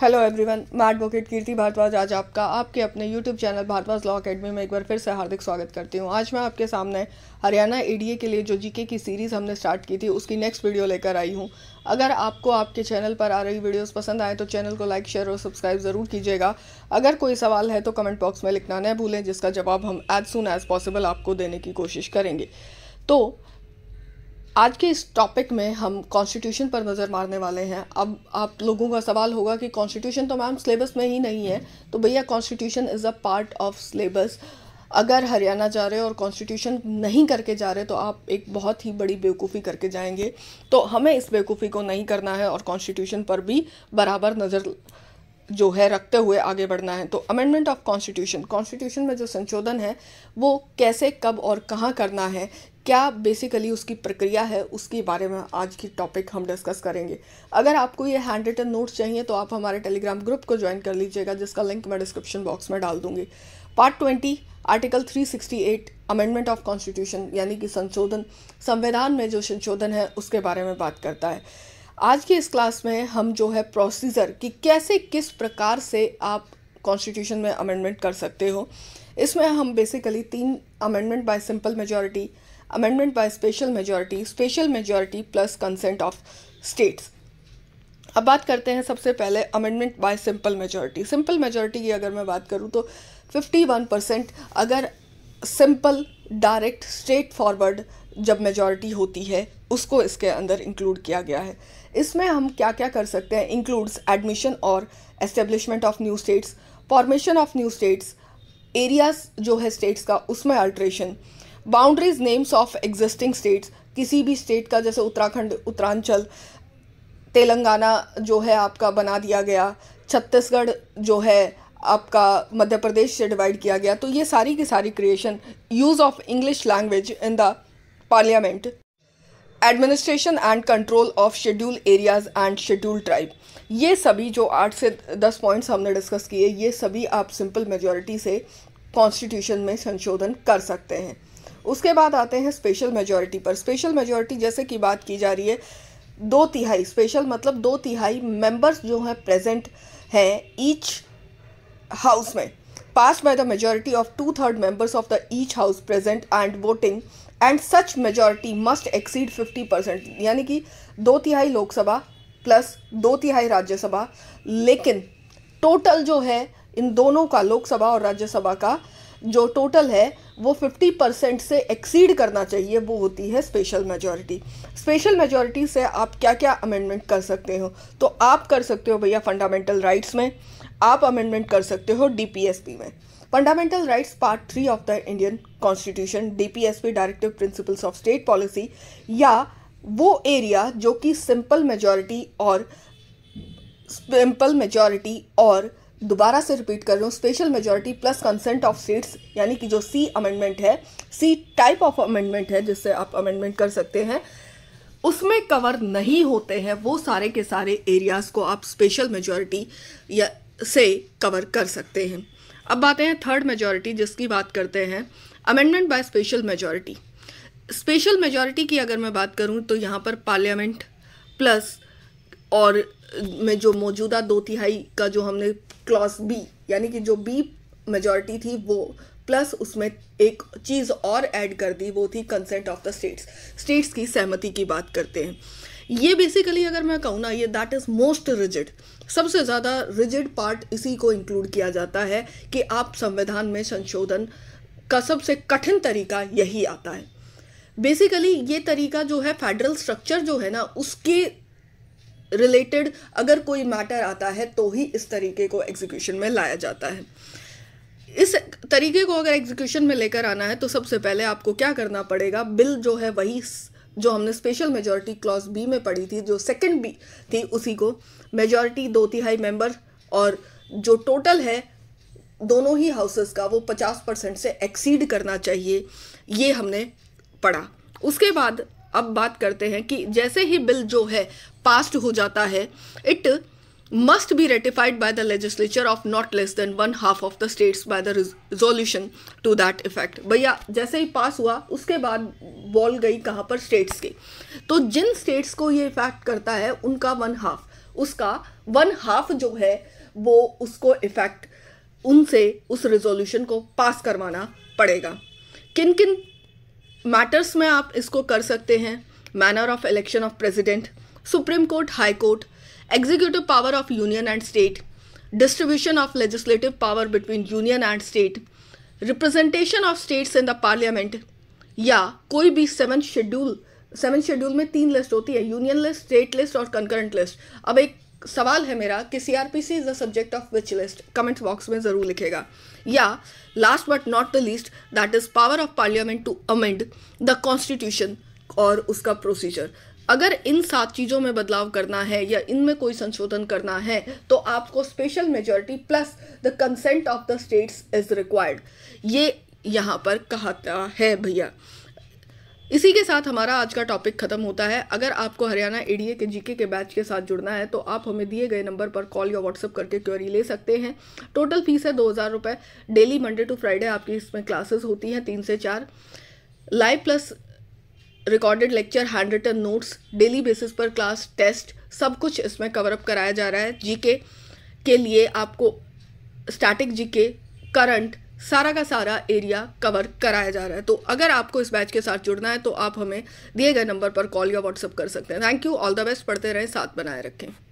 hello everyone मैं advocate Kirti Bhardwaj आज आपका आपके अपने YouTube channel Bhardwaj law academy में एक बार फिर से हार्दिक स्वागत करती हूँ आज मैं आपके सामने हरियाणा एडीए के लिए जो जीके की सीरीज़ हमने स्टार्ट की थी उसकी नेक्स्ट वीडियो लेकर आई हूँ अगर आपको आपके चैनल पर आ रही वीडियोज़ पसंद आए तो चैनल को लाइक शेयर और सब्सक्राइब ज़रूर कीजिएगा अगर कोई सवाल है तो कमेंट बॉक्स में लिखना न भूलें जिसका जवाब हम एज सुन एज़ पॉसिबल आपको देने की कोशिश करेंगे तो आज के इस टॉपिक में हम कॉन्स्टिट्यूशन पर नज़र मारने वाले हैं अब आप लोगों का सवाल होगा कि कॉन्स्टिट्यूशन तो मैम सिलेबस में ही नहीं है तो भैया constitution is a part of syllabus अगर हरियाणा जा रहे हो और कॉन्स्टिट्यूशन नहीं करके जा रहे तो आप एक बहुत ही बड़ी बेवकूफ़ी करके जाएंगे तो हमें इस बेवकूफ़ी को नहीं करना है और कॉन्स्टिट्यूशन पर भी बराबर नज़र जो है रखते हुए आगे बढ़ना है तो अमेंडमेंट ऑफ कॉन्स्टिट्यूशन कॉन्स्टिट्यूशन में जो संशोधन है वो कैसे कब और कहाँ करना है क्या बेसिकली उसकी प्रक्रिया है उसके बारे में आज की टॉपिक हम डिस्कस करेंगे अगर आपको ये हैंड रिटन नोट्स चाहिए तो आप हमारे टेलीग्राम ग्रुप को ज्वाइन कर लीजिएगा जिसका लिंक मैं डिस्क्रिप्शन बॉक्स में डाल दूंगी part twenty article 368 amendment of constitution यानी कि संशोधन संविधान में जो संशोधन है उसके बारे में बात करता है आज की इस क्लास में हम जो है प्रोसीजर कि कैसे किस प्रकार से आप कॉन्स्टिट्यूशन में अमेंडमेंट कर सकते हो इसमें हम बेसिकली तीन amendment by simple majority amendment by special majority special majority plus consent of states अब बात करते हैं सबसे पहले amendment by simple majority simple majority की अगर मैं बात करूँ तो 51 परसेंट अगर सिंपल डायरेक्ट स्ट्रेट फॉरवर्ड जब मेजॉरिटी होती है उसको इसके अंदर इंक्लूड किया गया है इसमें हम क्या क्या कर सकते हैं इंक्लूड्स एडमिशन और establishment of new states formation of new states areas जो है स्टेट्स का उसमें alteration boundaries names of existing states किसी भी स्टेट का जैसे उत्तराखंड उत्तरांचल तेलंगाना जो है आपका बना दिया गया छत्तीसगढ़ जो है आपका मध्य प्रदेश से डिवाइड किया गया तो ये सारी की सारी creation use of English language in the parliament administration and control of schedule areas and schedule tribe ये सभी जो आठ से दस पॉइंट्स हमने डिस्कस किए ये सभी आप सिंपल मेजोरिटी से कॉन्स्टिट्यूशन में संशोधन कर सकते हैं उसके बाद आते हैं स्पेशल मेजॉरिटी पर स्पेशल मेजॉरिटी जैसे कि बात की जा रही है दो तिहाई स्पेशल मतलब दो तिहाई मेंबर्स जो हैं प्रेजेंट हैं ईच हाउस में pass by the majority of two third members of the each house present and voting and such majority must exceed fifty percent यानी कि दो तिहाई लोकसभा प्लस दो तिहाई राज्यसभा लेकिन टोटल जो है इन दोनों का लोकसभा और राज्यसभा का जो टोटल है वो 50 परसेंट से एक्सीड करना चाहिए वो होती है स्पेशल मेजॉरिटी स्पेशल मेजॉरिटी से आप क्या क्या अमेंडमेंट कर सकते हो तो आप कर सकते हो भैया फंडामेंटल राइट्स में आप अमेंडमेंट कर सकते हो डी में fundamental rights part three of the Indian constitution the directive principles of state policy या वो एरिया जो कि सिंपल मेजॉरिटी और सिंपल मेजॉरिटी और दोबारा से रिपीट कर रही हूँ special majority plus consent of states यानी कि जो सी अमेंडमेंट है सी टाइप ऑफ अमेंडमेंट है जिससे आप अमेंडमेंट कर सकते हैं उसमें कवर नहीं होते हैं वो सारे के सारे एरियाज़ को आप स्पेशल मेजोरिटी या से कवर कर सकते हैं अब बातें हैं थर्ड मेजोरिटी जिसकी बात करते हैं amendment by special majority special majority की अगर मैं बात करूं तो यहाँ पर पार्लियामेंट प्लस और में जो मौजूदा दो तिहाई का जो हमने क्लॉस बी यानी कि जो बी मेजोरिटी थी वो प्लस उसमें एक चीज़ और ऐड कर दी वो थी consent of the states states की सहमति की बात करते हैं ये बेसिकली अगर मैं कहूँ ना ये दैट इज़ मोस्ट रिजिड सबसे ज़्यादा रिजिड पार्ट इसी को इंक्लूड किया जाता है कि आप संविधान में संशोधन का सबसे कठिन तरीका यही आता है बेसिकली ये तरीका जो है फेडरल स्ट्रक्चर जो है ना उसके रिलेटेड अगर कोई मैटर आता है तो ही इस तरीके को एग्जीक्यूशन में लाया जाता है इस तरीके को अगर एग्जीक्यूशन में लेकर आना है तो सबसे पहले आपको क्या करना पड़ेगा बिल जो है वही जो हमने स्पेशल मेजॉरिटी क्लॉज बी में पढ़ी थी जो सेकंड बी थी उसी को मेजॉरिटी दो तिहाई मेंबर और जो टोटल है दोनों ही हाउसेस का वो पचास परसेंट से एक्सीड करना चाहिए ये हमने पढ़ा उसके बाद अब बात करते हैं कि जैसे ही बिल जो है पास्ड हो जाता है it must be ratified by the legislature of not less than one half of the states by the resolution to that effect भैया जैसे ही पास हुआ उसके बाद बॉल गई कहाँ पर स्टेट्स की तो जिन स्टेट्स को ये इफेक्ट करता है उनका वन हाफ उसका वन हाफ जो है वो उसको इफेक्ट उनसे उस रिजोल्यूशन को पास करवाना पड़ेगा किन किन मैटर्स में आप इसको कर सकते हैं manner of election of president supreme court high court executive power of union and state distribution of legislative power between union and state representation of states in the parliament या कोई भी सेवन शेड्यूल सेवन शेड्यूल में तीन list होती है union list state list और concurrent list अब एक सवाल है मेरा कि C R P C is the subject of which list comment box में ज़रूर लिखेगा या last but not the least that is power of parliament to amend the constitution और उसका प्रोसीजर अगर इन सात चीज़ों में बदलाव करना है या इनमें कोई संशोधन करना है तो आपको special majority plus the consent of the states is required ये यहाँ पर कहाता है भैया इसी के साथ हमारा आज का टॉपिक खत्म होता है अगर आपको हरियाणा एडीए के जीके के बैच के साथ जुड़ना है तो आप हमें दिए गए नंबर पर कॉल या व्हाट्सअप करके क्वेरी ले सकते हैं टोटल फीस है दो हज़ार रुपये डेली मंडे टू फ्राइडे आपकी इसमें क्लासेस होती हैं तीन से चार live plus recorded lecture handwritten notes daily basis पर क्लास टेस्ट सब कुछ इसमें कवरअप कराया जा रहा है जी के लिए आपको स्टैटिक के करंट सारा का सारा एरिया कवर कराया जा रहा है तो अगर आपको इस बैच के साथ जुड़ना है तो आप हमें दिए गए नंबर पर कॉल या व्हाट्सअप कर सकते हैं thank you all the best पढ़ते रहें साथ बनाए रखें